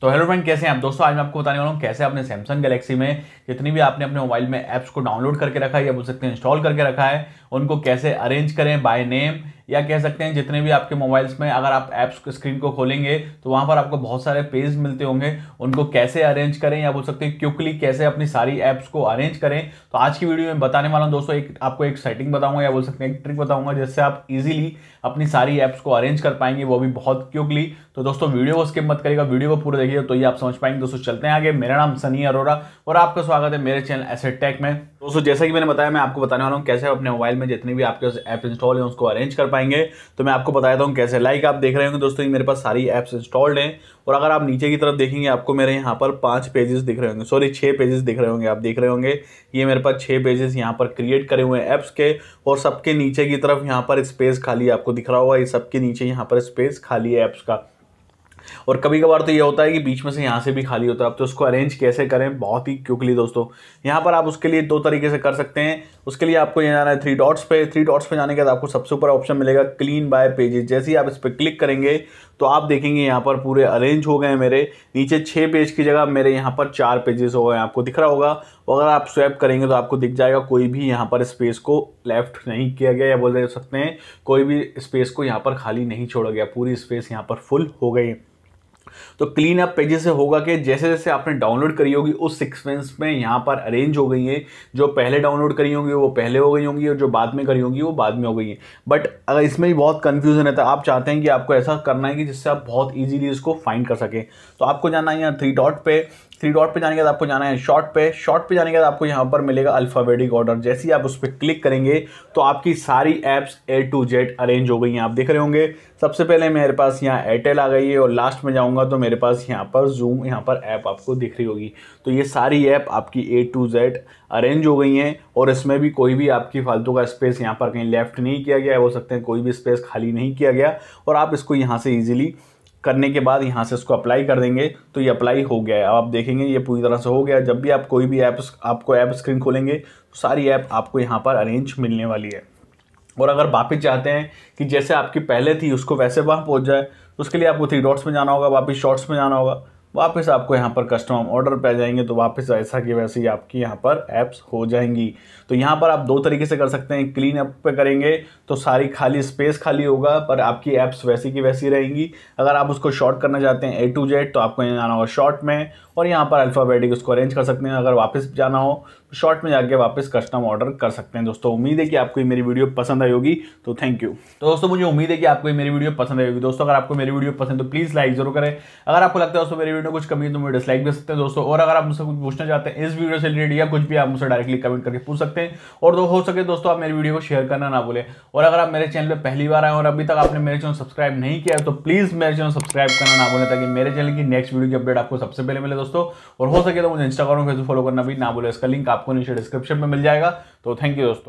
तो hello friend कैसे हैं आप दोस्तों आज मैं आपको बताने वाला हूँ कैसे आपने सैमसंग गैलेक्सी में जितनी भी आपने अपने मोबाइल में ऐप्स को डाउनलोड करके रखा है या बोल सकते हैं इंस्टॉल करके रखा है उनको कैसे अरेंज करें बाय नेम या कह सकते हैं जितने भी आपके मोबाइल्स में अगर आप ऐप्स स्क्रीन को खोलेंगे तो वहाँ पर आपको बहुत सारे पेज मिलते होंगे उनको कैसे अरेंज करें या बोल सकते हैं क्विकली कैसे अपनी सारी ऐप्स को अरेंज करें तो आज की वीडियो में बताने वाला हूँ दोस्तों एक आपको एक सेटिंग बताऊंगा या बोल सकते हैं एक ट्रिक बताऊंगा जिससे आप इजिली अपनी सारी ऐप्स को अरेंज कर पाएंगे वो भी बहुत क्विकली तो दोस्तों वीडियो को स्किप मत करेगा वीडियो को पूरा देखिएगा तो ये आप समझ पाएंगे दोस्तों चलते हैं आगे मेरा नाम सनी अरोरा और आपका स्वागत है मेरे चैनल एसेट टेक में दोस्तों जैसा कि मैंने बताया मैं आपको बताने वाला हूँ कैसे अपने मोबाइल में में जितने भी आपके ऐप इंस्टॉल हैं उसको अरेंज कर पाएंगे तो मैं आपको बताया था हूँ कैसे लाइक आप देख रहे होंगे दोस्तों ये मेरे पास सारी ऐप्स इंस्टॉल्ड हैं और अगर आप नीचे की तरफ देखेंगे आपको मेरे यहाँ पर पाँच पेजेस दिख रहे होंगे सॉरी छः पेजेस दिख रहे होंगे आप देख रहे होंगे ये मेरे पास छः पेजेस यहाँ पर क्रिएट करे हुए हैं ऐप्स के और सबके नीचे की तरफ यहाँ पर स्पेस खाली आपको दिख रहा होगा ये सबके नीचे यहाँ पर स्पेस खाली है ऐप्स का और कभी कभार तो ये होता है कि बीच में से यहाँ से भी खाली होता है अब तो उसको अरेंज कैसे करें बहुत ही क्विकली दोस्तों यहाँ पर आप उसके लिए दो तरीके से कर सकते हैं उसके लिए आपको ये जाना है थ्री डॉट्स पे थ्री डॉट्स पे जाने के बाद आपको सबसे ऊपर ऑप्शन मिलेगा क्लीन बाय पेजेस जैसे ही आप इस पर क्लिक करेंगे तो आप देखेंगे यहाँ पर पूरे अरेंज हो गए मेरे नीचे छः पेज की जगह मेरे यहाँ पर चार पेजेस हो गए आपको दिख रहा होगा अगर आप स्वैप करेंगे तो आपको दिख जाएगा कोई भी यहाँ पर स्पेस को लेफ्ट नहीं किया गया या बोल सकते हैं कोई भी स्पेस को यहाँ पर खाली नहीं छोड़ा गया पूरी स्पेस यहाँ पर फुल हो गई तो क्लीन अप पेजेस से होगा कि जैसे जैसे आपने डाउनलोड करी होगी उस सिक्वेंस में यहाँ पर अरेंज हो गई हैं जो पहले डाउनलोड करी होंगी वो पहले हो गई होंगी और जो बाद में करी होंगी वो बाद में हो गई हैं बट अगर इसमें भी बहुत कन्फ्यूजन है तो आप चाहते हैं कि आपको ऐसा करना है कि जिससे आप बहुत ईजिली इसको फाइंड कर सकें तो आपको जाना है यहाँ थ्री डॉट पर थ्री डॉट पे जाने के बाद आपको जाना है शॉर्ट पे शॉर्ट पे जाने के बाद आपको यहाँ पर मिलेगा अल्फ़ाबेटिक ऑर्डर जैसे ही आप उस पर क्लिक करेंगे तो आपकी सारी apps A to Z arrange हो गई हैं आप देख रहे होंगे सबसे पहले मेरे पास यहाँ एयरटेल आ गई है और लास्ट में जाऊँगा तो मेरे पास यहाँ पर जूम यहाँ पर ऐप आपको दिख रही होगी तो ये सारी ऐप आपकी ए टू जेड अरेंज हो गई हैं और इसमें भी कोई भी आपकी फालतू का स्पेस यहाँ पर कहीं लेफ्ट नहीं किया गया है हो सकते हैं कोई भी स्पेस खाली नहीं किया गया और आप इसको यहाँ से ईजिली करने के बाद यहाँ से इसको अप्लाई कर देंगे तो ये अप्लाई हो गया है अब आप देखेंगे ये पूरी तरह से हो गया जब भी आप कोई भी ऐप आपको ऐप स्क्रीन खोलेंगे तो सारी ऐप आपको यहाँ पर अरेंज मिलने वाली है और अगर वापस चाहते हैं कि जैसे आपकी पहले थी उसको वैसे वहाँ पहुँच जाए तो उसके लिए आपको थ्री डॉट्स में जाना होगा वापस शॉर्ट्स में जाना होगा वापस आपको यहाँ पर कस्टम ऑर्डर पे आ जाएंगे तो वापस ऐसा कि वैसे ही आपकी यहाँ पर ऐप्स हो जाएंगी तो यहाँ पर आप दो तरीके से कर सकते हैं क्लीन अप पे करेंगे तो सारी खाली स्पेस खाली होगा पर आपकी ऐप्स वैसी की वैसी रहेंगी अगर आप उसको शॉर्ट करना चाहते हैं ए टू जेड तो आपको यहाँ आना होगा शॉर्ट में और यहाँ पर अल्फ़ाबेटिक उसको अरेंज कर सकते हैं अगर वापस जाना हो शॉर्ट में जाके वापस कस्टम ऑर्डर कर सकते हैं दोस्तों उम्मीद है कि आपको मेरी वीडियो पसंद आई होगी तो थैंक यू तो दोस्तों मुझे उम्मीद है कि आपको मेरी वीडियो पसंद आई होगी दोस्तों अगर आपको मेरी वीडियो पसंद तो प्लीज़ लाइक जरूर करें अगर आपको लगता है दोस्तों मेरी वीडियो कुछ कमी है तो मुझे डिसलाइक दे सकते हैं दोस्तों और अगर आप मुझसे कुछ पूछना चाहते हैं इस वीडियो से रिलेटेड या कुछ भी आप मुझसे डायरेक्टली कमेंट करके पूछ सकते हैं और हो सके दोस्तों आप मेरी वीडियो को शेयर करना ना भूलें और अगर आप मेरे चैनल पर पहली बार आए और अभी तक आपने मेरे चैनल सब्सक्राइब नहीं किया तो प्लीज़ मेरे चैनल सब्सक्राइब करना ना भूलें ताकि मेरे चैनल की नेक्स्ट वीडियो की अपडेट आपको सबसे पहले मिले दोस्तों और हो सके तो मुझे इंस्टाग्राम फेसबुक फॉलो करना भी ना भूलें इसका लिंक आप आपको नीचे डिस्क्रिप्शन में मिल जाएगा तो थैंक यू दोस्तों